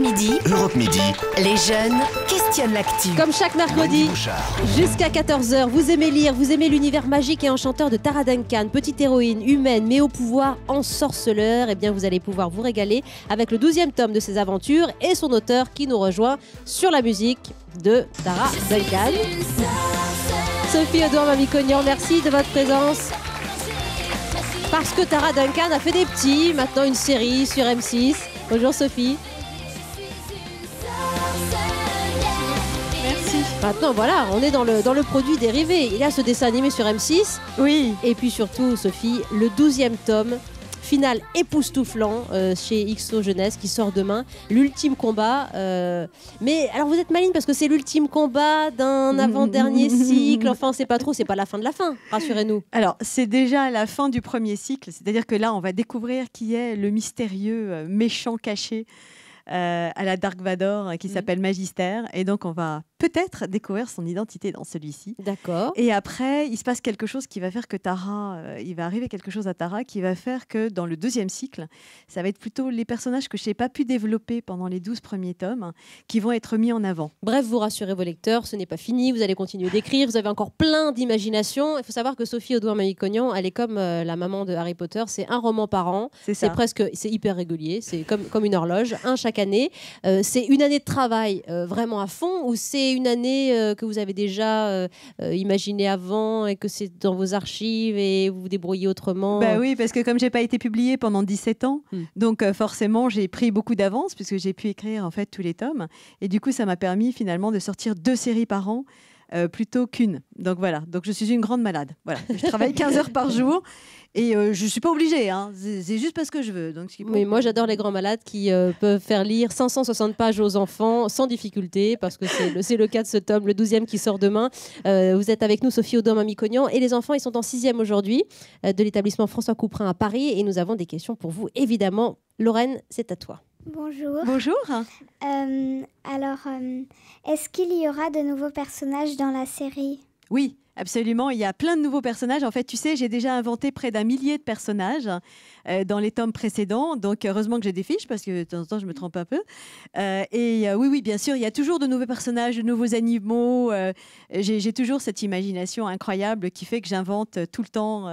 Europe Midi. Europe Midi. Les jeunes questionnent l'actif. Comme chaque mercredi, jusqu'à 14h, vous aimez lire, vous aimez l'univers magique et enchanteur de Tara Duncan, petite héroïne humaine mais au pouvoir sorceleur et eh bien, vous allez pouvoir vous régaler avec le 12e tome de ses aventures et son auteur qui nous rejoint sur la musique de Tara Duncan. Sophie mamie Mamicognan, merci de votre présence parce que Tara Duncan a fait des petits, maintenant une série sur M6. Bonjour Sophie. Maintenant, voilà, on est dans le, dans le produit dérivé. Il y a ce dessin animé sur M6. Oui. Et puis surtout, Sophie, le 12e tome final époustouflant euh, chez XO Jeunesse qui sort demain. L'ultime combat. Euh, mais alors vous êtes maligne parce que c'est l'ultime combat d'un avant-dernier cycle. Enfin, c'est pas trop, c'est pas la fin de la fin, rassurez-nous. Alors, c'est déjà la fin du premier cycle. C'est-à-dire que là, on va découvrir qui est le mystérieux euh, méchant caché. à la Dark Vador qui mhm. s'appelle Magistère. Et donc, on va peut-être découvrir son identité dans celui-ci. D'accord. Et après, il se passe quelque chose qui va faire que Tara, euh, il va arriver quelque chose à Tara qui va faire que dans le deuxième cycle, ça va être plutôt les personnages que je n'ai pas pu développer pendant les douze premiers tomes qui vont être mis en avant. Bref, vous rassurez vos lecteurs, ce n'est pas fini, vous allez continuer d'écrire, vous avez encore plein d'imagination. Il faut savoir que Sophie Audouin Maïcognan, elle est comme euh, la maman de Harry Potter, c'est un roman par an. C'est presque, c'est hyper régulier, c'est comme, comme une horloge, un chaque année. Euh, c'est une année de travail vraiment à fond ou c'est une année euh, que vous avez déjà euh, euh, imaginé imaginée avant et que c'est dans vos archives et vous vous débrouillez autrement Bah oui, parce que comme j'ai pas été publiée pendant 17 ans, hmm. donc forcément j'ai pris beaucoup d'avance puisque j'ai pu écrire en fait tous les tomes et du coup ça m'a permis finalement de sortir deux séries par an. Euh, plutôt qu'une. Donc voilà, donc je suis une grande malade. Voilà, je travaille 15 heures par jour et euh, je ne suis pas obligée, hein. c'est juste parce que je veux. Donc, moi j'adore les grands malades qui euh, peuvent faire lire 560 pages aux enfants sans difficulté, parce que c'est le, cas de ce tome, le 12e qui sort demain. vous êtes avec nous, Sophie Audom à et les enfants, ils sont en 6e aujourd'hui de l'établissement François Couperin à Paris, et nous avons des questions pour vous, évidemment. Lorraine, c'est à toi. Bonjour. Bonjour. Euh, alors, euh, est-ce qu'il y aura de nouveaux personnages dans la série Oui, Absolument, il y a plein de nouveaux personnages. En fait, tu sais, j'ai déjà inventé près d'un millier de personnages euh, dans les tomes précédents. Donc, heureusement que j'ai des fiches parce que de temps en temps, je me trompe un peu. et oui, oui, bien sûr, il y a toujours de nouveaux personnages, de nouveaux animaux. j'ai toujours cette imagination incroyable qui fait que j'invente tout le temps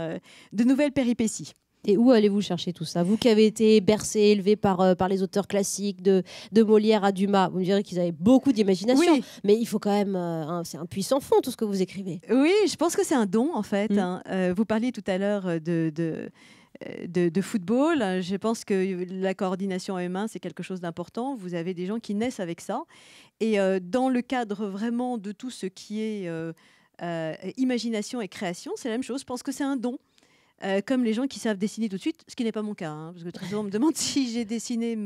de nouvelles péripéties. Et où allez-vous chercher tout ça Vous qui avez été bercé, élevé par, euh, par les auteurs classiques de, de Molière à Dumas, vous me direz qu'ils avaient beaucoup d'imagination, mais il faut quand même. Euh, c'est un puissant fond tout ce que vous écrivez. Oui, je pense que c'est un don en fait. Mm. Hein. Euh, vous parliez tout à l'heure de, de... De, football. Je pense que la coordination humain, c'est quelque chose d'important. Vous avez des gens qui naissent avec ça. Et dans le cadre vraiment de tout ce qui est imagination et création, c'est la même chose. Je pense que c'est un don. Euh, comme les gens qui savent dessiner tout de suite, ce qui n'est pas mon cas, hein, parce que très souvent on me demande si j'ai dessiné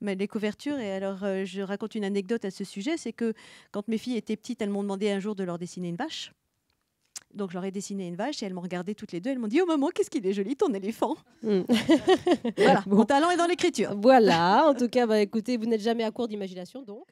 les couvertures. Et alors euh, je raconte une anecdote à ce sujet, c'est que quand mes filles étaient petites, elles m'ont demandé un jour de leur dessiner une vache. Donc j'aurais dessiné une vache et elles m'ont regardé toutes les deux. Elles m'ont dit au oh, maman, qu'est-ce qu'il est joli ton éléphant hmm. Voilà, mon talent est dans l'écriture. Voilà, en tout cas, bah, écoutez, vous n'êtes jamais à court d'imagination donc.